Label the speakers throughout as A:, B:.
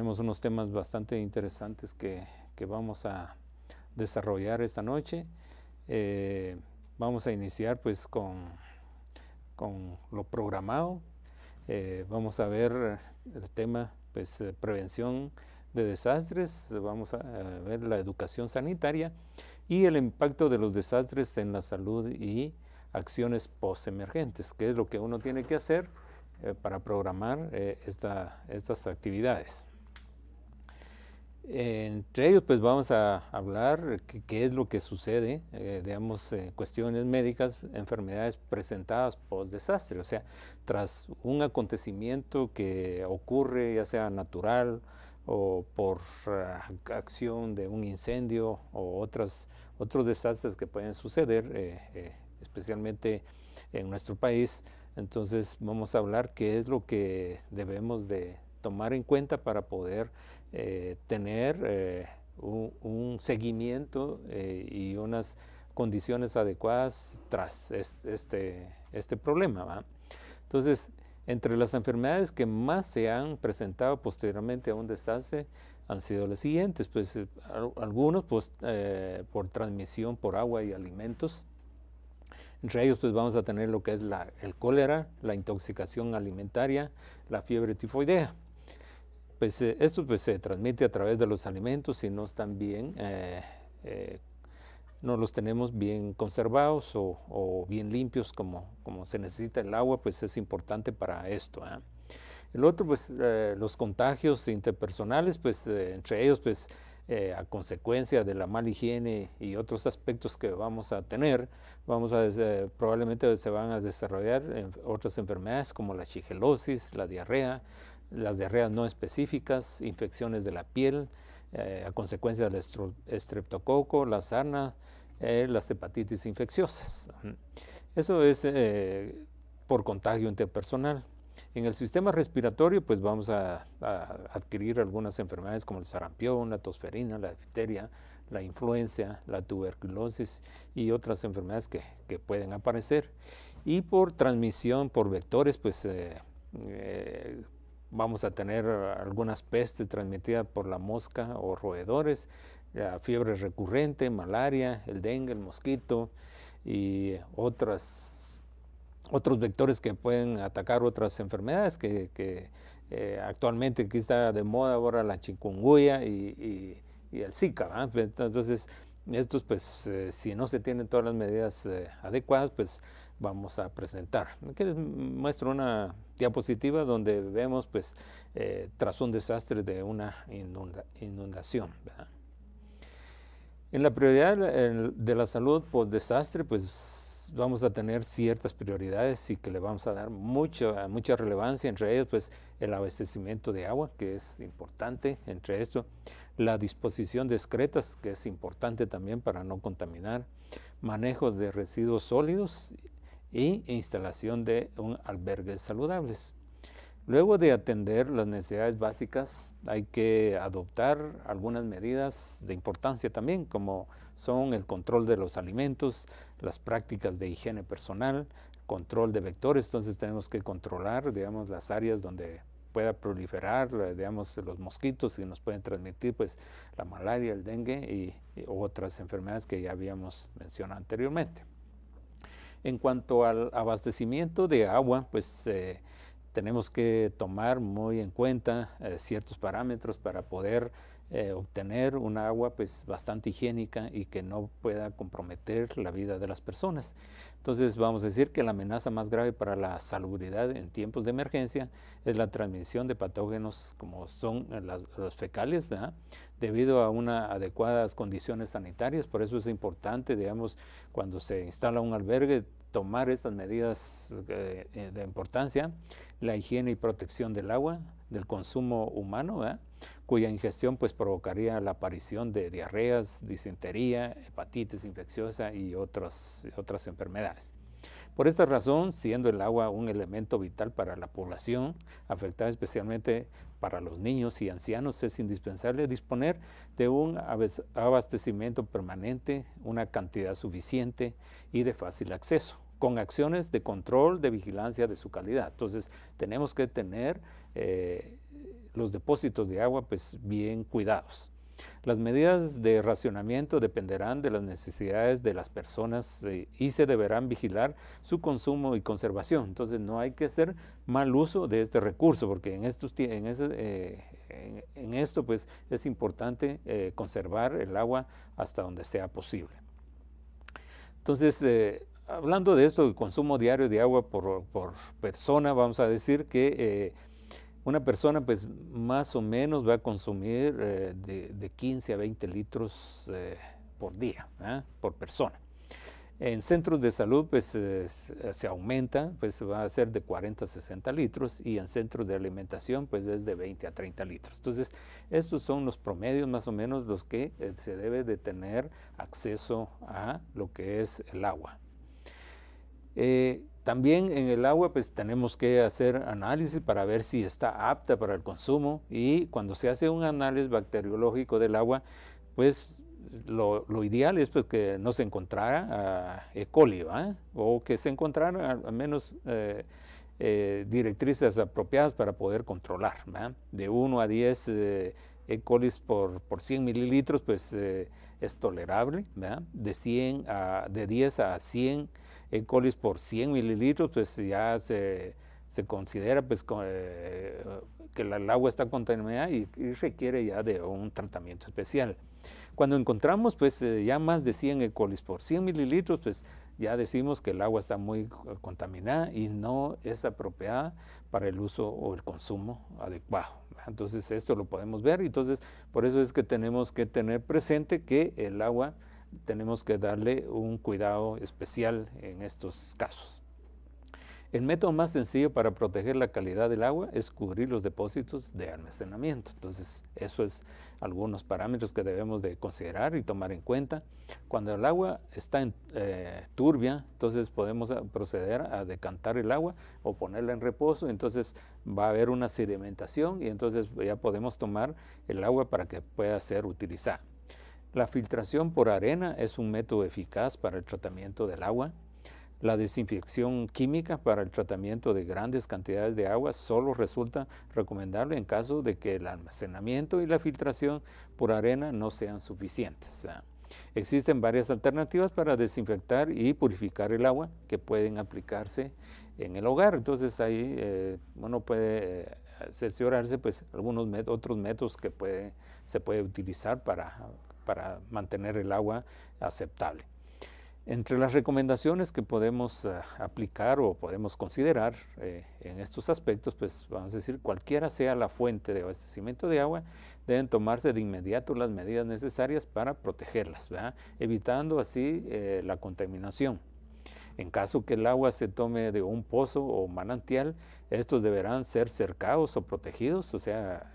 A: Tenemos unos temas bastante interesantes que, vamos a desarrollar esta noche. Eh, vamos a iniciar pues con, lo programado. Eh, vamos a ver el tema pues eh, prevención de desastres, vamos a ver la educación sanitaria y el impacto de los desastres en la salud y acciones emergentes, que es lo que uno tiene que hacer para programar estas actividades. Entre ellos, pues vamos a hablar qué, es lo que sucede, eh, digamos, eh, cuestiones médicas, enfermedades presentadas post desastre, o sea, tras un acontecimiento que ocurre, ya sea natural o por ah, acción de un incendio o otras, otros desastres que pueden suceder, eh, especialmente en nuestro país. Entonces, vamos a hablar qué es lo que debemos de tomar en cuenta para poder eh, tener eh, un, seguimiento eh, y unas condiciones adecuadas tras este, este problema. Entonces, entre las enfermedades que más se han presentado posteriormente a un desastre han sido las siguientes, pues algunos pues, por transmisión por agua y alimentos, entre ellos, pues vamos a tener lo que es el cólera, la intoxicación alimentaria, la fiebre tifoidea. Pues eh, esto pues, se transmite a través de los alimentos si no están bien, eh, eh, no los tenemos bien conservados o, bien limpios como, se necesita el agua, pues es importante para esto. ¿ah? El otro, pues los contagios interpersonales, pues entre ellos, pues a consecuencia de la mala higiene y otros aspectos que vamos a tener, vamos a, probablemente se van a desarrollar otras enfermedades como la chigelosis, la diarrea, las diarreas no específicas, infecciones de la piel, eh, a consecuencia del estreptococo, la sarna, eh, las hepatitis infecciosas. Eso es eh, por contagio interpersonal. En el sistema respiratorio, pues vamos a, adquirir algunas enfermedades como el sarampión, la tosferina, la difteria, la influenza, la tuberculosis y otras enfermedades que, pueden aparecer. Y por transmisión por vectores, pues vamos a tener eh, algunas pestes transmitidas por la mosca o roedores, eh, fiebre recurrente, malaria, el dengue, el mosquito y otras, otros vectores que pueden atacar otras enfermedades que, eh, actualmente aquí está de moda ahora la chikungunya y, el Zika. Entonces, estos pues si no se tienen todas las medidas adecuadas, pues vamos a presentar. Aquí les muestro una diapositiva donde vemos, pues, eh, tras un desastre de una inundación. En la prioridad de la salud post-desastre, pues, vamos a tener ciertas prioridades y que le vamos a dar mucho, mucha relevancia, entre ellos, pues, el abastecimiento de agua, que es importante, entre esto, la disposición de excretas, que es importante también para no contaminar, manejo de residuos sólidos y instalación de un albergue saludables. Luego de atender las necesidades básicas, hay que adoptar algunas medidas de importancia también, como son el control de los alimentos, las prácticas de higiene personal, control de vectores, entonces tenemos que controlar, digamos, las áreas donde pueda proliferar, los mosquitos y nos pueden transmitir, pues, la malaria, el dengue y otras enfermedades que ya habíamos mencionado anteriormente. En cuanto al abastecimiento de agua, pues eh, tenemos que tomar muy en cuenta eh, ciertos parámetros para poder eh, obtener un agua pues bastante higiénica y que no pueda comprometer la vida de las personas. Entonces vamos a decir que la amenaza más grave para la salubridad en tiempos de emergencia es la transmisión de patógenos como son eh, los fecales, debido a unas adecuadas condiciones sanitarias. Por eso es importante, digamos, cuando se instala un albergue, tomar estas medidas eh, de importancia, la higiene y protección del agua, del consumo humano, cuya ingestión pues provocaría la aparición de diarreas, disentería, hepatitis infecciosa y otras, otras enfermedades. Por esta razón, siendo el agua un elemento vital para la población, afectada especialmente para los niños y ancianos, es indispensable disponer de un abastecimiento permanente, una cantidad suficiente y de fácil acceso con acciones de control, de vigilancia de su calidad. Entonces tenemos que tener eh, los depósitos de agua pues, bien cuidados. Las medidas de racionamiento dependerán de las necesidades de las personas eh, y se deberán vigilar su consumo y conservación. Entonces no hay que hacer mal uso de este recurso porque en, estos, eh, en, esto pues, es importante conservar el agua hasta donde sea posible. Entonces hablando de esto, el consumo diario de agua por, persona, vamos a decir que eh, una persona pues, más o menos va a consumir eh, de, 15 a 20 litros eh, por día, ¿ah? por persona. En centros de salud pues se aumenta, pues va a ser de 40 a 60 litros y en centros de alimentación pues es de 20 a 30 litros. Entonces estos son los promedios más o menos los que se debe de tener acceso a lo que es el agua. Eh, también en el agua pues tenemos que hacer análisis para ver si está apta para el consumo y cuando se hace un análisis bacteriológico del agua pues lo, ideal es pues que no se encontrara ah, E. coli o que se encontraran al, menos eh, eh, directrices apropiadas para poder controlar de 1 a 10 e. Eh, colis por, 100 mililitros pues eh, es tolerable, ¿verdad? De, 100 de 10 a 100 E. Eh, colis por 100 mililitros pues ya se, considera pues que el agua está contaminada y, y, requiere ya de un tratamiento especial. Cuando encontramos pues ya más de 100 E. colis por 100 mililitros pues ya decimos que el agua está muy contaminada y no es apropiada para el uso o el consumo adecuado. Entonces esto lo podemos ver, entonces por eso es que tenemos que tener presente que el agua tenemos que darle un cuidado especial en estos casos. El método más sencillo para proteger la calidad del agua es cubrir los depósitos de almacenamiento. Entonces, eso es algunos parámetros que debemos de considerar y tomar en cuenta. Cuando el agua está eh, turbia, entonces podemos eh, proceder a decantar el agua o ponerla en reposo. Entonces, va a haber una sedimentación y entonces ya podemos tomar el agua para que pueda ser utilizada. La filtración por arena es un método eficaz para el tratamiento del agua la desinfección química para el tratamiento de grandes cantidades de agua solo resulta recomendable en caso de que el almacenamiento y la filtración por arena no sean suficientes. Existen varias alternativas para desinfectar y purificar el agua que pueden aplicarse en el hogar. Entonces ahí eh, uno puede eh, cerciorarse pues algunos otros métodos que se puede utilizar para mantener el agua aceptable. Entre las recomendaciones que podemos eh, aplicar o podemos considerar eh, en estos aspectos, pues vamos a decir, cualquiera sea la fuente de abastecimiento de agua, deben tomarse de inmediato las medidas necesarias para protegerlas, evitando así eh, la contaminación. En caso que el agua se tome de un pozo o manantial, estos deberán ser cercados o protegidos, o sea,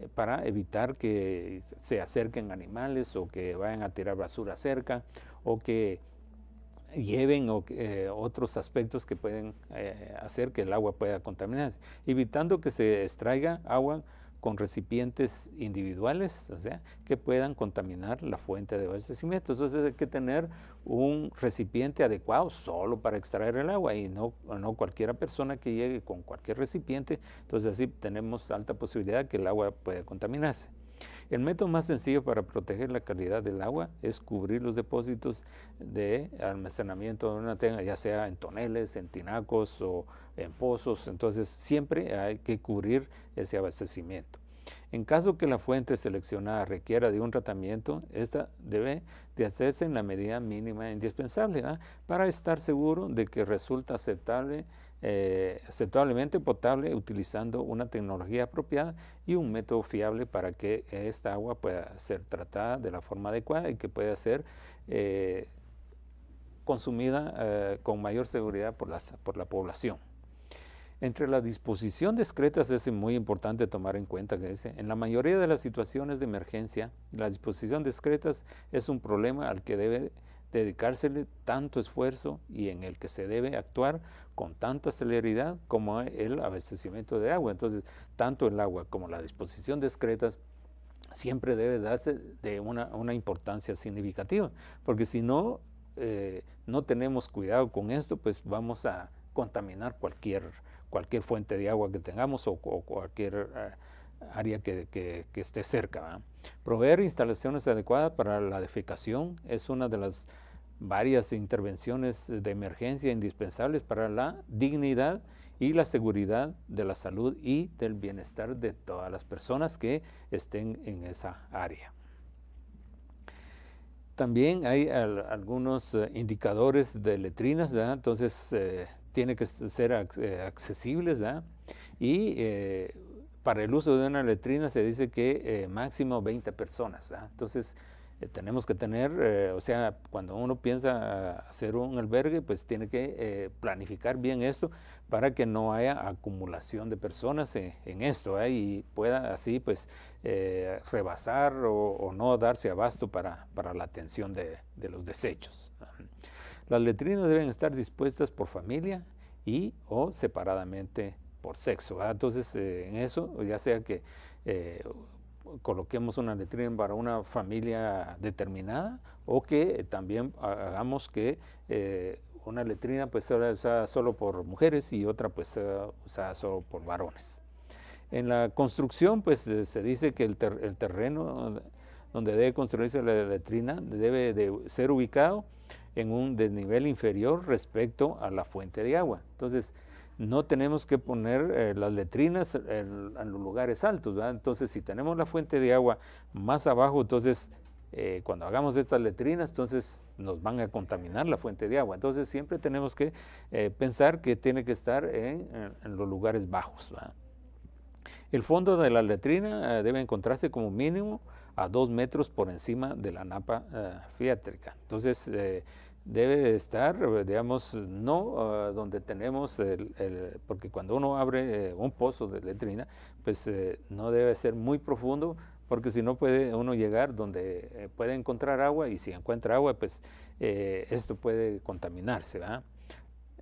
A: eh, para evitar que se acerquen animales o que vayan a tirar basura cerca o que lleven o, eh, otros aspectos que pueden eh, hacer que el agua pueda contaminarse, evitando que se extraiga agua con recipientes individuales, o sea, que puedan contaminar la fuente de abastecimiento. Entonces hay que tener un recipiente adecuado solo para extraer el agua y no, no cualquiera persona que llegue con cualquier recipiente. Entonces así tenemos alta posibilidad que el agua pueda contaminarse. El método más sencillo para proteger la calidad del agua es cubrir los depósitos de almacenamiento de una tenga, ya sea en toneles, en tinacos o en pozos. Entonces siempre hay que cubrir ese abastecimiento. En caso que la fuente seleccionada requiera de un tratamiento, esta debe de hacerse en la medida mínima indispensable para estar seguro de que resulta aceptable, eh, aceptablemente potable utilizando una tecnología apropiada y un método fiable para que esta agua pueda ser tratada de la forma adecuada y que pueda ser eh, consumida eh, con mayor seguridad por la población. Entre la disposición discretas es muy importante tomar en cuenta que en la mayoría de las situaciones de emergencia, la disposición discretas es un problema al que debe dedicársele tanto esfuerzo y en el que se debe actuar con tanta celeridad como el abastecimiento de agua. Entonces, tanto el agua como la disposición de siempre debe darse de una, importancia significativa, porque si no, eh, no tenemos cuidado con esto, pues vamos a, contaminar cualquier, fuente de agua que tengamos o, cualquier eh, área que, esté cerca. Proveer instalaciones adecuadas para la defecación es una de las varias intervenciones de emergencia indispensables para la dignidad y la seguridad de la salud y del bienestar de todas las personas que estén en esa área también hay algunos eh, indicadores de letrinas, entonces eh, tiene que ser eh, accesibles y para el uso de una letrina se dice que máximo 20 personas. ¿verdad? Entonces eh, tenemos que tener, eh, o sea, cuando uno piensa hacer un albergue, pues tiene que eh, planificar bien esto para que no haya acumulación de personas en, esto y pueda así pues rebasar o, no darse abasto para, la atención de, los desechos. Las letrinas deben estar dispuestas por familia y o separadamente por sexo. Entonces, en eso, ya sea que coloquemos una letrina para una familia determinada o que también hagamos que eh, una letrina pues sea usada solo por mujeres y otra pues sea usada solo por varones. En la construcción pues eh, se dice que el, el terreno donde debe construirse la letrina debe de ser ubicado en un desnivel inferior respecto a la fuente de agua. Entonces, no tenemos que poner eh, las letrinas en, los lugares altos. Entonces, si tenemos la fuente de agua más abajo, entonces eh, cuando hagamos estas letrinas, entonces nos van a contaminar la fuente de agua. Entonces, siempre tenemos que eh, pensar que tiene que estar en, los lugares bajos. El fondo de la letrina debe encontrarse como mínimo a dos metros por encima de la napa fiátrica. Entonces, debe estar, eh, digamos, no ah, donde tenemos, el, porque cuando uno abre eh, un pozo de letrina, pues eh, no debe ser muy profundo, porque si no puede uno llegar donde puede encontrar agua y si encuentra agua, pues esto puede contaminarse.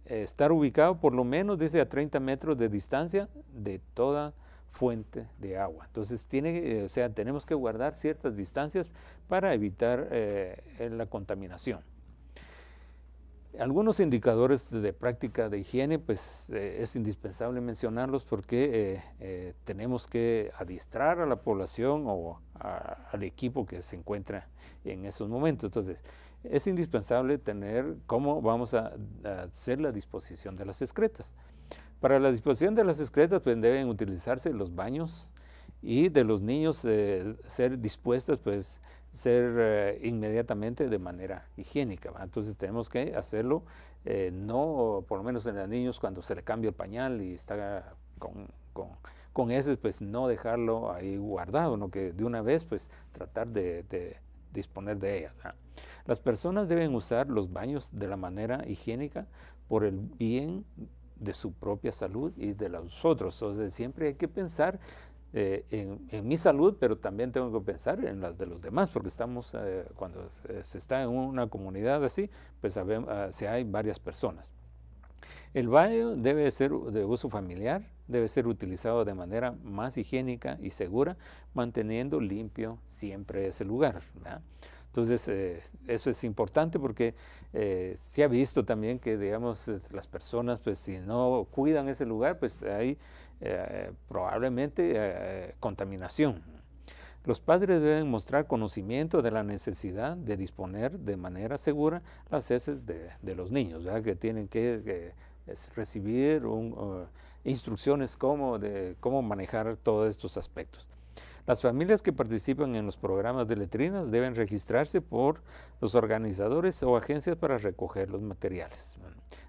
A: Estar ubicado por lo menos, desde a 30 metros de distancia de toda fuente de agua. Entonces, tiene, o sea, tenemos que guardar ciertas distancias para evitar la contaminación. Algunos indicadores de práctica de higiene, pues eh, es indispensable mencionarlos porque eh, eh, tenemos que adiestrar a la población o al equipo que se encuentra en esos momentos. Entonces, es indispensable tener cómo vamos a, hacer la disposición de las excretas. Para la disposición de las excretas, pues deben utilizarse los baños y de los niños eh, ser dispuestos, pues ser eh, inmediatamente de manera higiénica. Entonces tenemos que hacerlo, eh, no por lo menos en los niños cuando se le cambia el pañal y está con, con, con ese, pues no dejarlo ahí guardado, no que de una vez pues tratar de, disponer de ella. Las personas deben usar los baños de la manera higiénica por el bien de su propia salud y de los otros. Entonces siempre hay que pensar eh, en, mi salud, pero también tengo que pensar en la de los demás, porque estamos, eh, cuando se está en una comunidad así, pues sabemos, ah, si hay varias personas. El baño debe ser de uso familiar, debe ser utilizado de manera más higiénica y segura, manteniendo limpio siempre ese lugar. ¿verdad? Entonces, eh, eso es importante porque eh, se ha visto también que, digamos, las personas, pues si no cuidan ese lugar, pues hay eh, probablemente contaminación. Los padres deben mostrar conocimiento de la necesidad de disponer de manera segura las heces de, los niños, que tienen que, recibir uh, instrucciones cómo, de, cómo manejar todos estos aspectos. Las familias que participan en los programas de letrinas deben registrarse por los organizadores o agencias para recoger los materiales.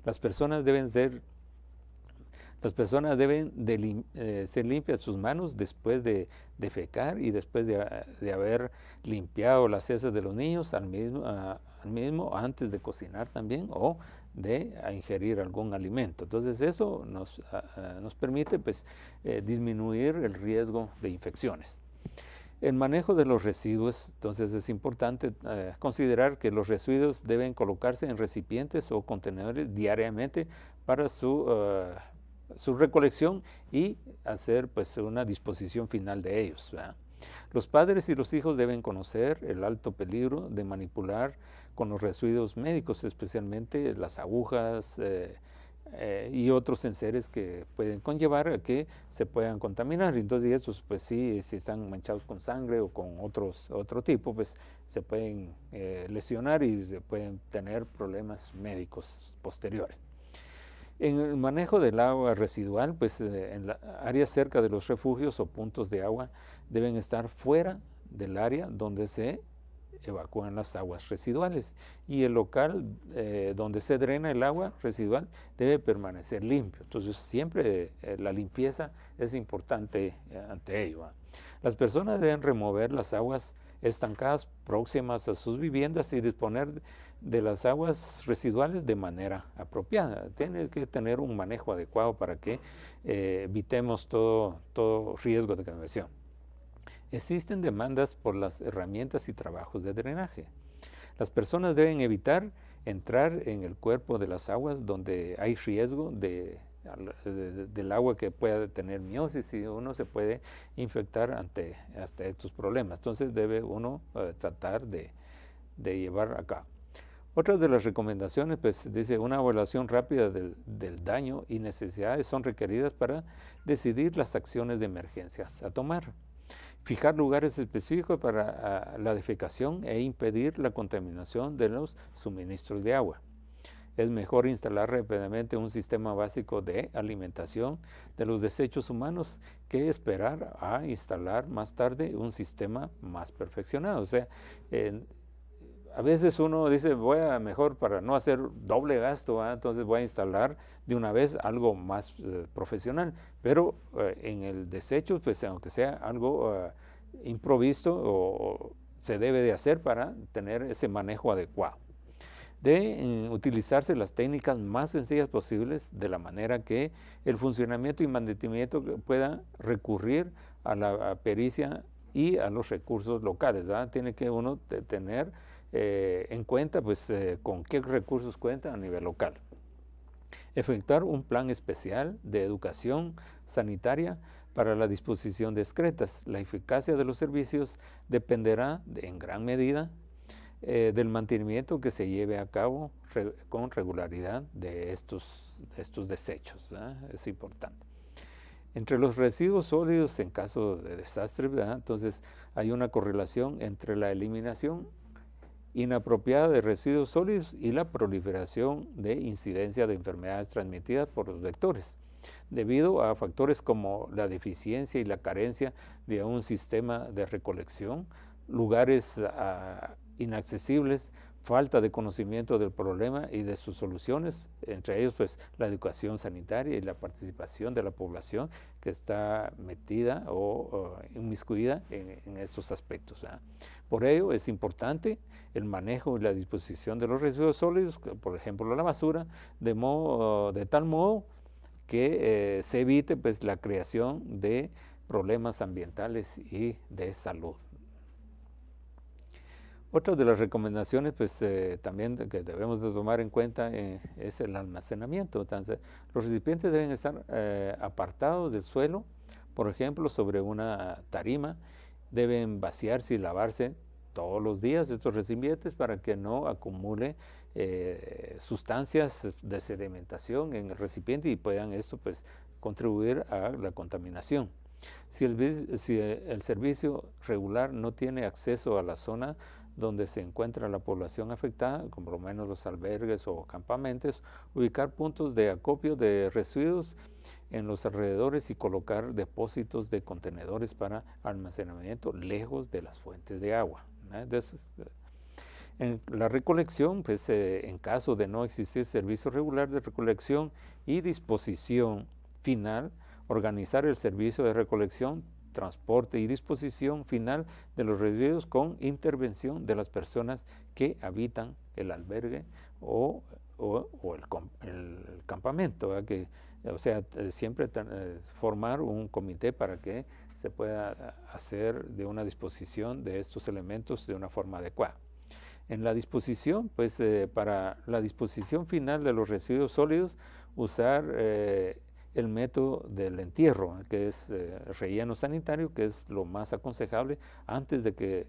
A: Las personas deben ser las personas deben eh, limpias sus manos después de fecar y después de, haber limpiado las heces de los niños al mismo, antes de cocinar también o de ingerir algún alimento. Entonces eso nos, nos permite pues, eh, disminuir el riesgo de infecciones. El manejo de los residuos, entonces es importante eh, considerar que los residuos deben colocarse en recipientes o contenedores diariamente para su, eh, recolección y hacer pues, una disposición final de ellos. Los padres y los hijos deben conocer el alto peligro de manipular con los residuos médicos, especialmente las agujas, eh, eh, y otros enseres que pueden conllevar a que se puedan contaminar. Entonces pues, pues sí, si están manchados con sangre o con otros, otro tipo, pues se pueden eh, lesionar y se pueden tener problemas médicos posteriores. En el manejo del agua residual, pues eh, en áreas cerca de los refugios o puntos de agua deben estar fuera del área donde se evacúan las aguas residuales y el local eh, donde se drena el agua residual debe permanecer limpio. Entonces siempre eh, la limpieza es importante eh, ante ello. Las personas deben remover las aguas estancadas próximas a sus viviendas y disponer de las aguas residuales de manera apropiada. Tiene que tener un manejo adecuado para que evitemos todo, todo riesgo de conversión. Existen demandas por las herramientas y trabajos de drenaje. Las personas deben evitar entrar en el cuerpo de las aguas donde hay riesgo del agua que pueda tener miosis y uno se puede infectar ante estos problemas. Entonces debe uno eh, tratar de, llevar acá. Otra de las recomendaciones, pues dice, una evaluación rápida del, del daño y necesidades son requeridas para decidir las acciones de emergencias a tomar fijar lugares específicos para ah, la defecación e impedir la contaminación de los suministros de agua. Es mejor instalar rápidamente un sistema básico de alimentación de los desechos humanos que esperar a instalar más tarde un sistema más perfeccionado. O sea, a veces uno dice, voy a mejor para no hacer doble gasto, ¿ah? entonces voy a instalar de una vez algo más eh, profesional, pero eh, en el desecho, pues aunque sea algo eh, improvisto, o, se debe de hacer para tener ese manejo adecuado. De utilizarse las técnicas más sencillas posibles de la manera que el funcionamiento y mantenimiento pueda recurrir a la pericia y a los recursos locales. Tiene que uno tener eh, en cuenta, pues eh, con qué recursos cuentan a nivel local. Efectuar un plan especial de educación sanitaria para la disposición de excretas. La eficacia de los servicios dependerá de, en gran medida eh, del mantenimiento que se lleve a cabo con regularidad de estos, estos desechos. Es importante. Entre los residuos sólidos en caso de desastre, entonces hay una correlación entre la eliminación inapropiada de residuos sólidos y la proliferación de incidencia de enfermedades transmitidas por los vectores, debido a factores como la deficiencia y la carencia de un sistema de recolección, lugares ah, inaccesibles falta de conocimiento del problema y de sus soluciones, entre ellos pues la educación sanitaria y la participación de la población que está metida o, inmiscuida en, estos aspectos. ¿ah? Por ello es importante el manejo y la disposición de los residuos sólidos, por ejemplo la basura, de, de tal modo que eh, se evite pues la creación de problemas ambientales y de salud. Otra de las recomendaciones, pues eh, también que debemos de tomar en cuenta eh, es el almacenamiento. los recipientes deben estar eh, apartados del suelo, por ejemplo, sobre una tarima. Deben vaciarse y lavarse todos los días estos recipientes para que no acumule sustancias de sedimentación en el recipiente y puedan esto pues contribuir a la contaminación. si el servicio regular no tiene acceso a la zona donde se encuentra la población afectada, como lo menos los albergues o campamentos, ubicar puntos de acopio de residuos en los alrededores y colocar depósitos de contenedores para almacenamiento lejos de las fuentes de agua. Eh, en la recolección, pues eh, en caso de no existir servicio regular de recolección y disposición final, organizar el servicio de recolección transporte y disposición final de los residuos con intervención de las personas que habitan el albergue o, el, campamento. Que, o sea, siempre eh, formar un comité para que se pueda eh, hacer de una disposición de estos elementos de una forma adecuada. En la disposición, pues eh, para la disposición final de los residuos sólidos, usar el método del entierro, que es eh, relleno sanitario, que es lo más aconsejable antes de que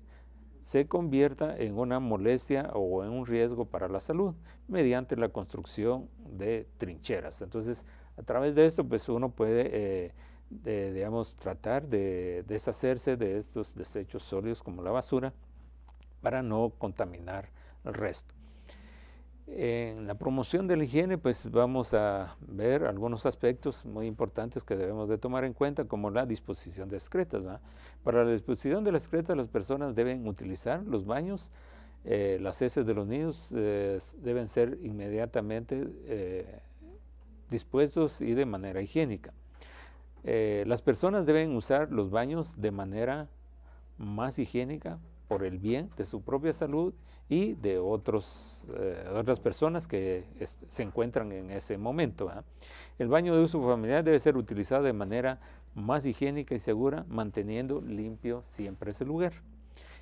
A: se convierta en una molestia o en un riesgo para la salud mediante la construcción de trincheras. Entonces, a través de esto, pues uno puede, eh, digamos, tratar de deshacerse de estos desechos sólidos como la basura para no contaminar el resto. En la promoción de la higiene, pues vamos a ver algunos aspectos muy importantes que debemos de tomar en cuenta, como la disposición de excretas. Para la disposición de las excretas, las personas deben utilizar los baños, eh, las heces de los niños eh, deben ser inmediatamente eh, dispuestos y de manera higiénica. las personas deben usar los baños de manera más higiénica, por el bien de su propia salud y de eh, otras personas que se encuentran en ese momento. ¿ah? El baño de uso familiar debe ser utilizado de manera más higiénica y segura, manteniendo limpio siempre ese lugar.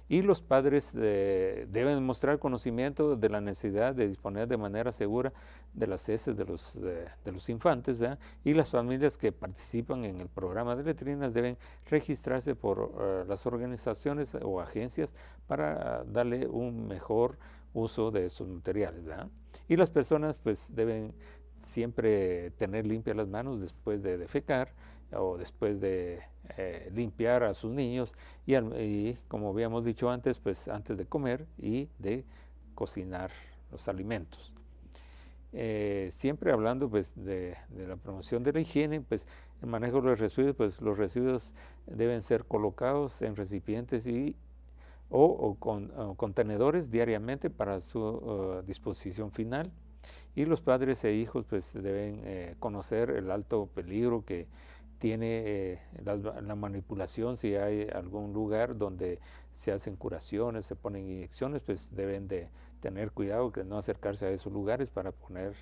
A: Y los padres eh, deben mostrar conocimiento de la necesidad de disponer de manera segura de las heces de los, de, los infantes, Y las familias que participan en el programa de letrinas deben registrarse por eh, las organizaciones o agencias para darle un mejor uso de estos materiales, Y las personas pues deben siempre tener limpias las manos después de defecar o después de eh, limpiar a sus niños y, como habíamos dicho antes, pues antes de comer y de cocinar los alimentos. Eh, siempre hablando pues, de, la promoción de la higiene, pues el manejo de los residuos, pues los residuos deben ser colocados en recipientes o, con, contenedores diariamente para su uh, disposición final. Y los padres e hijos pues, deben eh, conocer el alto peligro que tiene eh, la, manipulación, si hay algún lugar donde se hacen curaciones, se ponen inyecciones, pues deben de tener cuidado que no acercarse a esos lugares para poner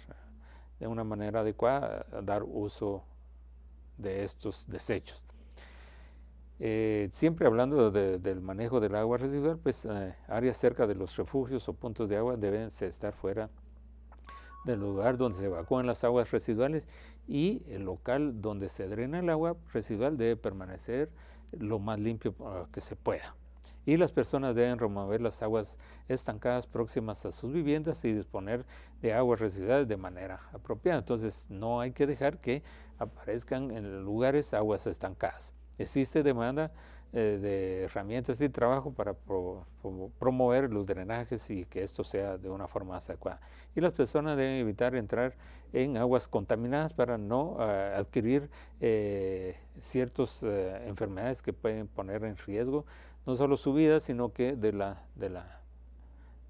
A: de una manera adecuada, dar uso de estos desechos. Eh, siempre hablando del manejo del agua residual, pues áreas cerca de los refugios o puntos de agua deben estar fuera del lugar donde se evacúan las aguas residuales y el local donde se drena el agua residual debe permanecer lo más limpio ah, que se pueda. Y las personas deben remover las aguas estancadas próximas a sus viviendas y disponer de aguas residuales de manera apropiada. Entonces no hay que dejar que aparezcan en lugares aguas estancadas. Existe demanda eh, de herramientas y trabajo para promover los drenajes y que esto sea de una forma adecuada. Y las personas deben evitar entrar en aguas contaminadas para no eh, adquirir eh, ciertas enfermedades que pueden poner en riesgo no solo su vida, sino que de la, de la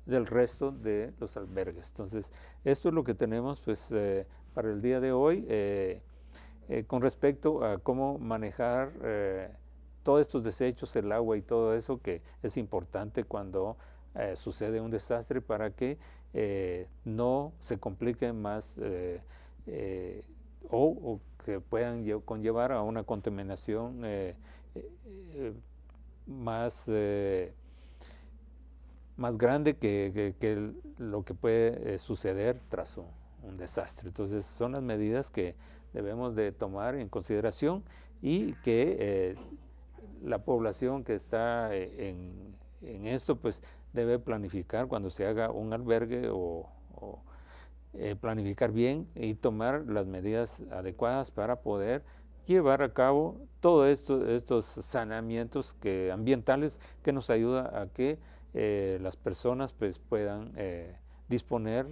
A: del resto de los albergues. Entonces, esto es lo que tenemos pues, para el día de hoy con respecto a cómo manejar todos estos desechos, el agua y todo eso que es importante cuando eh, sucede un desastre para que eh, no se compliquen más eh, o, que puedan conllevar a una contaminación más, más grande que, lo que puede suceder tras un, desastre. Entonces son las medidas que debemos de tomar en consideración y que la población que está eh, en, esto, pues debe planificar cuando se haga un albergue o, eh, planificar bien y tomar las medidas adecuadas para poder llevar a cabo todos estos saneamientos que, ambientales que nos ayuda a que eh, las personas pues, puedan disponer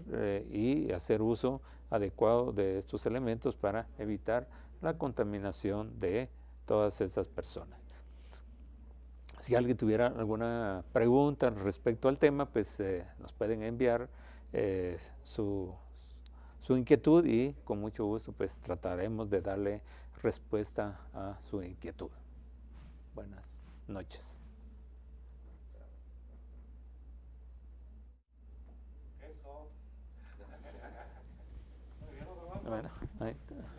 A: y hacer uso adecuado de estos elementos para evitar la contaminación de todas estas personas. Si alguien tuviera alguna pregunta respecto al tema, pues eh, nos pueden enviar eh, su, su inquietud y con mucho gusto pues trataremos de darle respuesta a su inquietud. Buenas noches. Bueno, ahí